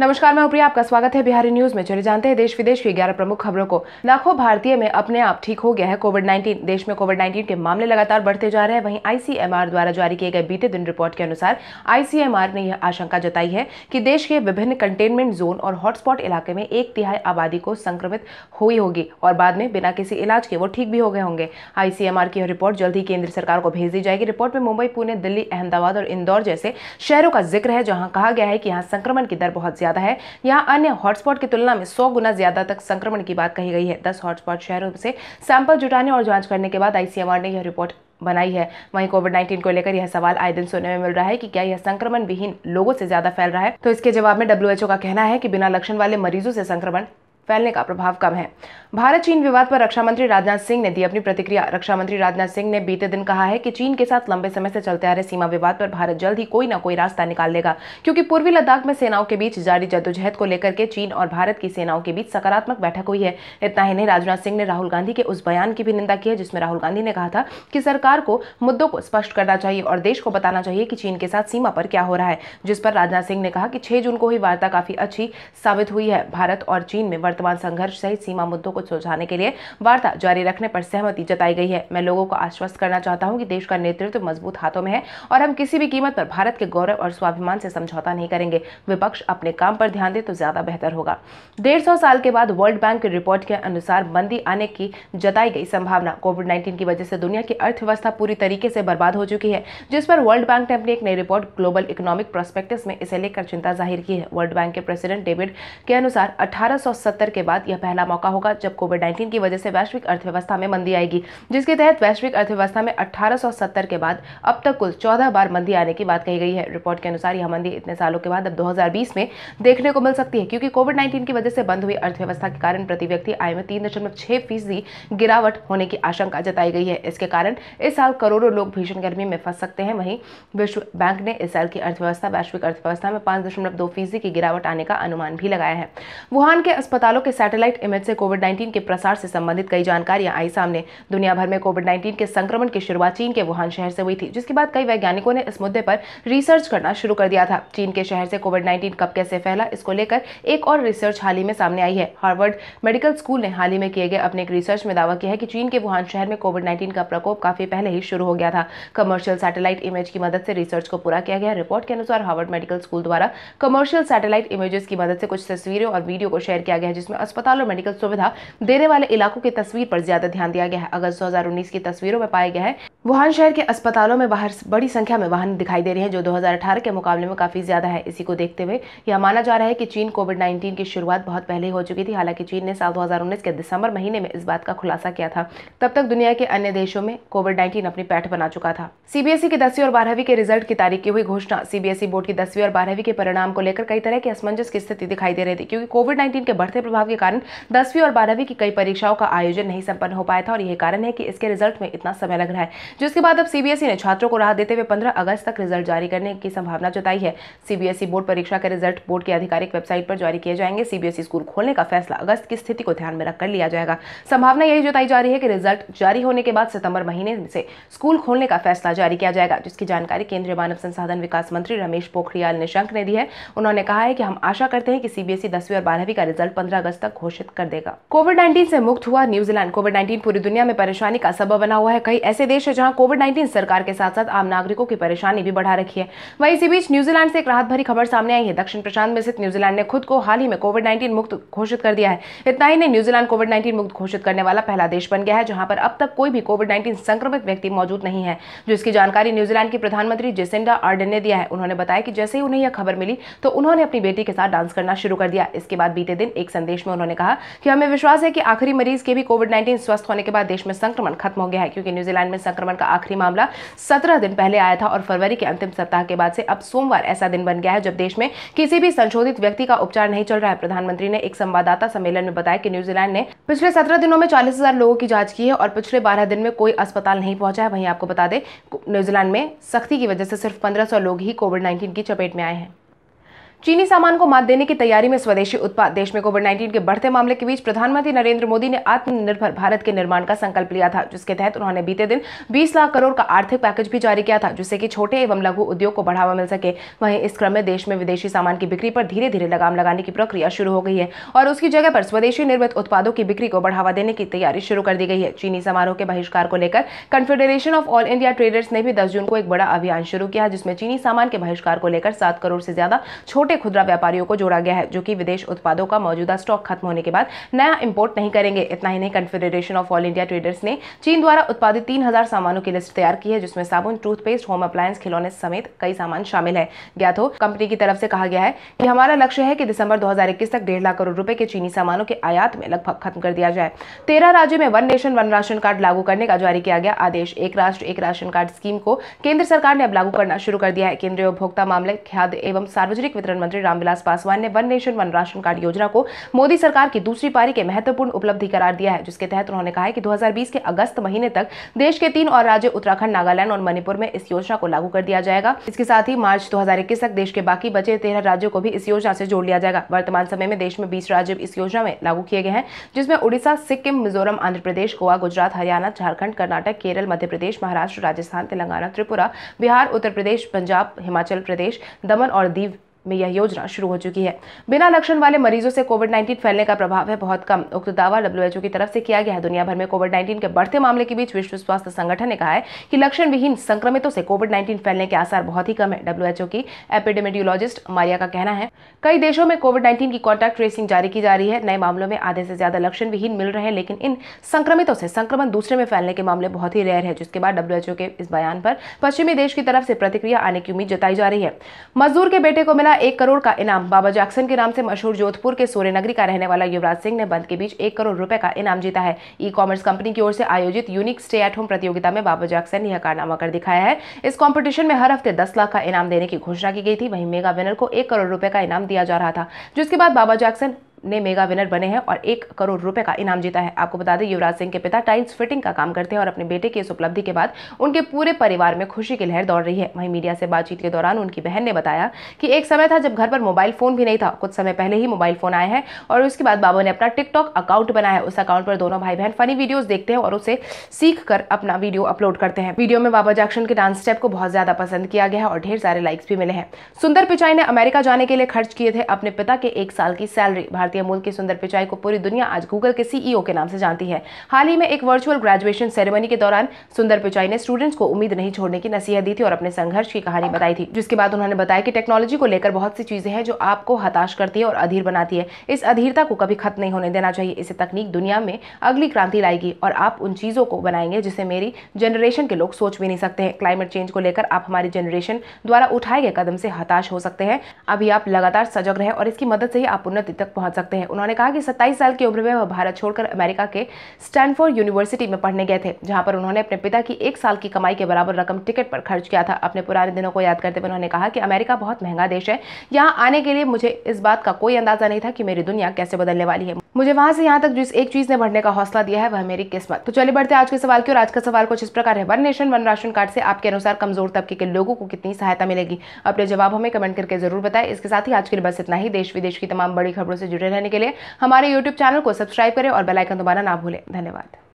नमस्कार मैं उप्रिया आपका स्वागत है बिहारी न्यूज में चले जानते हैं देश विदेश की ग्यारह प्रमुख खबरों को लाखों भारतीय में अपने आप ठीक हो गया है कोविड 19 देश में कोविड 19 के मामले लगातार बढ़ते जा रहे हैं वहीं आईसीएमआर द्वारा जारी किए गए बीते दिन रिपोर्ट के अनुसार आईसीएमआर ने यह आशंका जताई है कि देश के विभिन्न कंटेनमेंट जोन और हॉटस्पॉट इलाके में एक तिहाई आबादी को संक्रमित हुई होगी और बाद में बिना किसी इलाज के वो ठीक भी हो गए होंगे आईसीएमआर की यह रिपोर्ट जल्द ही केंद्र सरकार को भेज दी जाएगी रिपोर्ट में मुंबई पुणे दिल्ली अहमदाबाद और इंदौर जैसे शहरों का जिक्र है जहाँ कहा गया है कि यहाँ संक्रमण की दर बहुत ज़्यादा है यहाँ अन्य हॉटस्पॉट की तुलना में सौ गुना ज़्यादा तक संक्रमण की बात कही गई है दस हॉटस्पॉट शहरों से सैंपल जुटाने और जाँच करने के बाद आईसीएमआर ने यह रिपोर्ट बनाई है वहीं कोविड 19 को लेकर यह सवाल आए दिन सुनने में मिल रहा है कि क्या यह संक्रमण विहीन लोगों से ज्यादा फैल रहा है तो इसके जवाब में डब्ल्यू का कहना है कि बिना लक्षण वाले मरीजों से संक्रमण फैलने का प्रभाव कम है भारत चीन विवाद पर रक्षा मंत्री राजनाथ सिंह ने दी अपनी प्रतिक्रिया रक्षा मंत्री राजनाथ सिंह ने बीते दिन कहा है कि चीन के साथ लंबे समय से चलते आ रहे सीमा विवाद पर भारत जल्द ही कोई ना कोई रास्ता निकाल लेगा क्योंकि पूर्वी लद्दाख में सेनाओं के बीच जारी जद्दोजहद को लेकर के चीन और भारत की सेनाओं के बीच सकारात्मक बैठक हुई है इतना ही नहीं राजनाथ सिंह ने राहुल गांधी के उस बयान की भी निंदा की है जिसमें राहुल गांधी ने कहा था कि सरकार को मुद्दों को स्पष्ट करना चाहिए और देश को बताना चाहिए कि चीन के साथ सीमा पर क्या हो रहा है जिस पर राजनाथ सिंह ने कहा कि छह जून को ही वार्ता काफी अच्छी साबित हुई है भारत और चीन में वर्तमान संघर्ष सहित सीमा मुद्दों को सुलझाने के लिए वार्ता जारी रखने पर सहमति जताई गई है मैं लोगों को आश्वस्त करना चाहता हूँ कि देश का नेतृत्व मजबूत हाथों में है और हम किसी भी कीमत पर भारत के गौरव और स्वाभिमान से समझौता नहीं करेंगे विपक्ष अपने काम पर ध्यान दे तो ज्यादा बेहतर होगा डेढ़ सौ साल के बाद वर्ल्ड बैंक की रिपोर्ट के अनुसार मंदी आने की जताई गई संभावना कोविड नाइन्टीन की वजह से दुनिया की अर्थव्यवस्था पूरी तरीके से बर्बाद हो चुकी है जिस पर वर्ल्ड बैंक ने अपनी एक नई रिपोर्ट ग्लोबल इकोनॉमिक प्रोस्पेक्टिस में इसे लेकर चिंता जाहिर की है वर्ल्ड बैंक के प्रेसिडेंट डेविड के अनुसार अठारह 2017 के बाद यह पहला मौका होगा जब कोविड नाइन्टीन की वजह से वैश्विक अर्थव्यवस्था में मंदी आएगी जिसके तहत वैश्विक अर्थव्यवस्था में अठारह के बाद अब तक कुल चौदह बार मंदी आने की बात कही गई है रिपोर्ट के अनुसार यह मंदी इतने सालों के बाद अब दो में देखने को मिल सकती है क्योंकि कोविड नाइन्टीन की वजह से बंद हुई अर्थव्यवस्था के कारण प्रति व्यक्ति आय में तीन फीसदी गिरावट होने की आशंका जताई गई है इसके कारण इस साल करोड़ों लोग भीषण गर्मी में फंस सकते हैं वहीं विश्व बैंक ने इस साल की अर्थव्यवस्था वैश्विक अर्थव्यवस्था में पांच दशमलव दो फीसदी की गिरावट आने का अनुमान भी लगाया है वुहान के अस्पताल अस्पतालों के सैटेलाइट इमेज से कोविड 19 के प्रसार से संबंधित कई जानकारियां आई सामने दुनिया भर में कोविड 19 के संक्रमण की शुरुआत चीन के वुहान शहर से हुई थी जिसके बाद कई वैज्ञानिकों ने इस मुद्दे पर रिसर्च करना शुरू कर दिया था चीन के शहर से कोविड नाइन्टीन कब कैसे फैला इसको लेकर एक और रिसर्च हाल ही में सामने आई है हार्वर्ड मेडिकल स्कूल ने हाल ही में किए गए अपने एक रिसर्च में दावा किया है कि चीन के वुहान शहर में कोविड नाइन्टीन का प्रकोप काफी पहले ही शुरू हो गया था कमर्शियल सैटेलाइट इमेज की मदद से रिसर्च को पूरा किया गया रिपोर्ट के अनुसार हार्वर्ड मेडिकल स्कूल द्वारा कमर्शियल सैटेलाइट इमेजेस की मदद से कुछ तस्वीरें और वीडियो को शेयर किया गया है जिसमें अस्पताल और मेडिकल सुविधा देने वाले इलाकों की तस्वीर पर ज्यादा ध्यान दिया गया है अगस्त दो की तस्वीरों में पाया गया है वुहान शहर के अस्पतालों में बाहर बड़ी संख्या में वाहन दिखाई दे रहे हैं जो 2018 के मुकाबले में काफी ज्यादा है इसी को देखते हुए यह माना जा रहा है कि चीन कोविड 19 की शुरुआत बहुत पहले ही हो चुकी थी हालांकि चीन ने साल 2019 के दिसंबर महीने में इस बात का खुलासा किया था तब तक दुनिया के अन्य देशों में कोविड नाइन्टीन अपनी पैठ बना चुका था सीबीएसई की दसवीं और बारहवीं के रिजल्ट की तारीख की हुई घोषणा सीबीएसई बोर्ड की दसवीं और बारहवीं के परिणाम को लेकर कई तरह की असमंजस की स्थिति दिखाई दे रही थी क्योंकि कोविड नाइन्टीन के बढ़ते विभाग के कारण दसवीं और बारहवीं की कई परीक्षाओं का आयोजन नहीं संपन्न हो पाया था और यही कारण है कि इसके रिजल्ट में इतना समय लग रहा है जिसके बाद अब सीबीएसई ने छात्रों को राहत देते हुए पंद्रह अगस्त तक रिजल्ट जारी करने की संभावना जताई है सीबीएसई बोर्ड परीक्षा के रिजल्ट बोर्ड की आधिकारिक वेबसाइट पर जारी किए जाएंगे सीबीएसई स्कूल खोलने का फैसला अगस्त की स्थिति को ध्यान में रखकर लिया जाएगा संभावना यही जताई जा रही है कि रिजल्ट जारी होने के बाद सितंबर महीने से स्कूल खोलने का फैसला जारी किया जाएगा जिसकी जानकारी केंद्रीय मानव संसाधन विकास मंत्री रमेश पोखरियाल निशंक ने दी है उन्होंने कहा है कि हम आशा करते हैं कि सीबीएसई दसवीं और बारहवीं का रिजल्ट पंद्रह अगस्त तक घोषित कर देगा कोविड नाइन्टीन से मुक्त हुआ न्यूजीलैंड कोविड नाइन्टीन पूरी दुनिया में परेशानी का सबब बना हुआ है कई ऐसे देश है जहाँ कोविड नाइन्टीन सरकार के साथ साथ आम नागरिकों की परेशानी भी बढ़ा रखी है वही इसी बीच न्यूजीलैंड से एक राहत भरी खबर सामने आई है दक्षिण प्रशांत में स्थित न्यूजीलैंड ने खुद को हाल ही में कोविड नाइन्टीन मुक्त घोषित कर दिया है इतना ही नहीं न्यूजीलैंड कोविड नाइन्टीन मुक्त घोषित करने वाला पहला देश बन गया है जहाँ पर अब तक कोई भी कोविड नाइन्टीन संक्रमित व्यक्ति मौजूद नहीं है जिसकी जानकारी न्यूजीलैंड की प्रधानमंत्री जेसेंडा आर्डन ने दिया है उन्होंने बताया कि जैसे ही उन्हें यह खबर मिली तो उन्होंने अपनी बेटी के साथ डांस करना शुरू कर दिया इसके बाद बीते दिन एक संदेश में उन्होंने कहा कि हमें विश्वास है कि आखिरी मरीज के भी कोविड नाइन्टीन स्वस्थ होने के बाद देश में संक्रमण खत्म हो गया है क्योंकि न्यूजीलैंड में संक्रमण का आखिरी मामला सत्रह दिन पहले आया था और फरवरी के अंतिम सप्ताह के बाद से अब सोमवार ऐसा दिन बन गया है जब देश में किसी भी संशोधित व्यक्ति का उपचार नहीं चल रहा है प्रधानमंत्री ने एक संवाददाता सम्मेलन में बताया कि न्यूजीलैंड ने पिछले सत्रह दिनों में चालीस हजार लोगों की जांच की है और पिछले बारह दिन में कोई अस्पताल नहीं पहुंचा है वहीं आपको बता दें न्यूजीलैंड में सख्ती की वजह से सिर्फ पंद्रह लोग ही कोविड नाइन्टीन की चपेट में आए हैं चीनी सामान को मात देने की तैयारी में स्वदेशी उत्पाद देश में कोविड 19 के बढ़ते मामले के बीच प्रधानमंत्री नरेंद्र मोदी ने आत्मनिर्भर भारत के निर्माण का संकल्प लिया था जिसके तहत उन्होंने बीते दिन 20 लाख करोड़ का आर्थिक पैकेज भी जारी किया था जिससे कि छोटे एवं लघु उद्योग को बढ़ावा मिल सके वहीं इस क्रम में देश में विदेशी सामान की बिक्री पर धीरे धीरे लगाम लगाने की प्रक्रिया शुरू हो गई है और उसकी जगह पर स्वदेशी निर्मित उत्पादों की बिक्री को बढ़ावा देने की तैयारी शुरू कर दी गई है चीनी समारोह के बहिष्कार को लेकर Confederation of All India Traders ने भी दस जून को एक बड़ा अभियान शुरू किया जिसमें चीनी सामान के बहिष्कार को लेकर सात करोड़ से ज्यादा छोटे छोटे खुदरा व्यापारियों को जोड़ा गया है जो कि विदेश उत्पादों का मौजूदा स्टॉक खत्म होने के बाद नया इम्पोर्ट नहीं करेंगे इतना ही नहीं Confederation of All India Traders ने चीन द्वारा उत्पादित तीन सामानों की लिस्ट तैयार की है जिसमें साबुन टूथपेस्ट होम अप्लायंस खिलौने समेत कई सामान शामिल है ज्ञात हो कंपनी की तरफ से कहा गया है कि हमारा लक्ष्य है कि दिसंबर 2021 तक डेढ़ लाख करोड़ रुपए के चीनी सामानों के आयात में लगभग खत्म कर दिया जाए तेरह राज्यों में one nation one ration card लागू करने का जारी किया गया आदेश एक राष्ट्र एक राशन कार्ड स्कीम को केंद्र सरकार ने अब लागू करना शुरू कर दिया है केंद्रीय उपभोक्ता मामले खाद्य एवं सार्वजनिक वितरण मंत्री रामविलास पासवान ने one nation one ration card योजना को मोदी सरकार की दूसरी पारी के महत्वपूर्ण उपलब्धि करार दिया है जिसके तहत उन्होंने कहा है कि 2020 के अगस्त महीने तक देश के तीन और राज्य उत्तराखंड नागालैंड और मणिपुर में इस योजना को लागू कर दिया जाएगा इसके साथ ही मार्च दो तक देश के बाकी बचे तेरह राज्यों को भी इस योजना से जोड़ लिया जाएगा वर्तमान समय में देश में बीस राज्य इस योजना में लागू किए गए हैं जिसमें उड़ीसा सिक्किम मिजोरम आंध्र प्रदेश गोवा गुजरात हरियाणा झारखंड कर्नाटक केरल मध्य प्रदेश महाराष्ट्र राजस्थान तेलंगाना त्रिपुरा बिहार उत्तर प्रदेश पंजाब हिमाचल प्रदेश दमन और दीव में यह योजना शुरू हो चुकी है बिना लक्षण वाले मरीजों से कोविड 19 फैलने का प्रभाव है बहुत कम उक्त दावा डब्ल्यूएचओ की तरफ से किया गया है दुनिया भर में कोविड 19 के बढ़ते मामले के बीच विश्व स्वास्थ्य संगठन ने कहा है कि लक्षण विहीन संक्रमितों से कोविड नाइन्टीन फैलने के आसार बहुत ही कम है डब्ल्यूएचओ की एपिडेमिडियोलॉजिस्ट मारिया का कहना है कई देशों में कोविड नाइन्टीन की कॉन्टैक्ट ट्रेसिंग जारी की जा रही है नए मामलों में आधे से ज्यादा लक्षण विहीन मिल रहे हैं लेकिन इन संक्रमितों से संक्रमण दूसरे में फैलने के मामले बहुत ही रेयर है जिसके बाद डब्ल्यूएचओ के इस बयान पर पश्चिमी देश की तरफ से प्रतिक्रिया आने की उम्मीद जताई जा रही है मजदूर के बेटे को मिला एक करोड़ का इनाम बाबा जैक्सन के नाम से मशहूर जोधपुर के नगरी का रहने वाला युवराज सिंह ने बंद के बीच एक करोड़ रुपए का इनाम जीता है ई कॉमर्स कंपनी की ओर से आयोजित यूनिक स्टे एट होम प्रतियोगिता में बाबा जैक्सन ने यह कारनामा कर दिखाया है इस कॉम्पिटिशन में हर हफ्ते दस लाख का इनाम देने की घोषणा की गई थी वहीं मेगा विनर को एक करोड़ रुपए का इनाम दिया जा रहा था जिसके बाद बाबा जैक्सन ने मेगा विनर बने हैं और एक करोड़ रुपए का इनाम जीता है आपको बता दें युवराज सिंह के पिता टाइल्स फिटिंग का काम करते हैं और अपने बेटे की इस उपलब्धि के बाद उनके पूरे परिवार में खुशी की लहर दौड़ रही है वहीं मीडिया से बातचीत के दौरान उनकी बहन ने बताया कि एक समय था जब घर पर मोबाइल फोन भी नहीं था कुछ समय पहले ही मोबाइल फोन आया है और उसके बाद बाबा ने अपना टिकटॉक अकाउंट बनाया है उस अकाउंट पर दोनों भाई बहन फनी वीडियोज देखते हैं और उसे सीख कर अपना वीडियो अपलोड करते हैं वीडियो में बाबा जैक्शन के डांस स्टेप को बहुत ज्यादा पसंद किया गया है और ढेर सारे लाइक्स भी मिले हैं सुंदर पिचाई ने अमेरिका जाने के लिए खर्च किए थे अपने पिता के एक साल की सैलरी भारतीय भारतीय मूल की सुंदर पिचाई को पूरी दुनिया आज गूगल के सीईओ e के नाम से जानती है हाल ही में एक वर्चुअल ग्रेजुएशन सेरेमनी के दौरान सुंदर पिचाई ने स्टूडेंट्स को उम्मीद नहीं छोड़ने की नसीहत दी थी और अपने संघर्ष की कहानी बताई थी जिसके बाद उन्होंने बताया कि टेक्नोलॉजी को लेकर बहुत सी चीजें हैं जो आपको हताश करती है और अधीर बनाती है इस अधीरता को कभी खत्म नहीं होने देना चाहिए इसे तकनीक दुनिया में अगली क्रांति लाएगी और आप उन चीजों को बनाएंगे जिसे मेरी जनरेशन के लोग सोच भी नहीं सकते हैं क्लाइमेट चेंज को लेकर आप हमारी जनरेशन द्वारा उठाए गए कदम से हताश हो सकते हैं अभी आप लगातार सजग रहे और इसकी मदद से ही आप उन्नति तक पहुंच सकते सकते हैं उन्होंने कहा कि सत्ताईस साल की उम्र में वह भारत छोड़कर अमेरिका के स्टैनफोर्ड यूनिवर्सिटी में पढ़ने गए थे जहाँ पर उन्होंने अपने पिता की एक साल की कमाई के बराबर रकम टिकट पर खर्च किया था अपने पुराने दिनों को याद करते हुए उन्होंने कहा कि अमेरिका बहुत महंगा देश है यहाँ आने के लिए मुझे इस बात का कोई अंदाजा नहीं था कि मेरी दुनिया कैसे बदलने वाली है मुझे वहां से यहाँ तक जिस एक चीज ने बढ़ने का हौसला दिया है वह मेरी किस्मत तो चले बढ़ते आज के सवाल की और आज का सवाल कुछ इस प्रकार है one nation one ration card से आपके अनुसार कमजोर तबके के लोगों को कितनी सहायता मिलेगी अपने जवाब हमें कमेंट करके जरूर बताएं इसके साथ ही आज के लिए बस इतना ही देश विदेश की तमाम बड़ी खबरों से जुड़े रहने के लिए हमारे यूट्यूब चैनल को सब्सक्राइब करें और बेलाइकन दबाना ना भूलें धन्यवाद